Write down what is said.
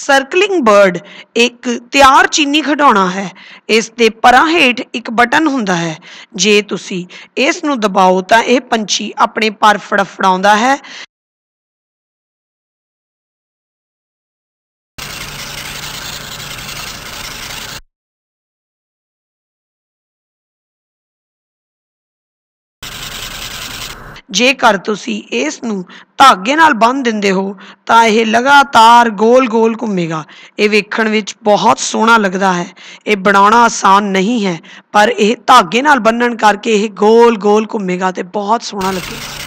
ਸਰਕਲਿੰਗ bird ਇੱਕ ਤਿਆਰ ਚੀਨੀ ਖਡਾਉਣਾ ਹੈ ਇਸ ਦੇ ਪਰਾਂ ਹੇਠ ਇੱਕ ਬਟਨ ਹੁੰਦਾ ਹੈ ਜੇ ਤੁਸੀਂ ਇਸ ਨੂੰ ਦਬਾਓ ਤਾਂ ਇਹ ਪੰਛੀ ਆਪਣੇ ਪਰ ਫੜਫੜਾਉਂਦਾ ਹੈ ਜੇਕਰ ਤੁਸੀਂ ਇਸ ਨੂੰ ਧਾਗੇ ਨਾਲ ਬੰਨ੍ਹ ਦਿੰਦੇ ਹੋ ਤਾਂ ਇਹ ਲਗਾਤਾਰ ਗੋਲ-ਗੋਲ ਘੁੰਮੇਗਾ ਇਹ ਵੇਖਣ ਵਿੱਚ ਬਹੁਤ ਸੋਹਣਾ ਲੱਗਦਾ ਹੈ ਇਹ ਬਣਾਉਣਾ ਆਸਾਨ ਨਹੀਂ ਹੈ ਪਰ ਇਹ ਧਾਗੇ ਨਾਲ ਬੰਨਣ ਕਰਕੇ ਇਹ ਗੋਲ-ਗੋਲ ਘੁੰਮੇਗਾ ਤੇ ਬਹੁਤ ਸੋਹਣਾ ਲੱਗੇਗਾ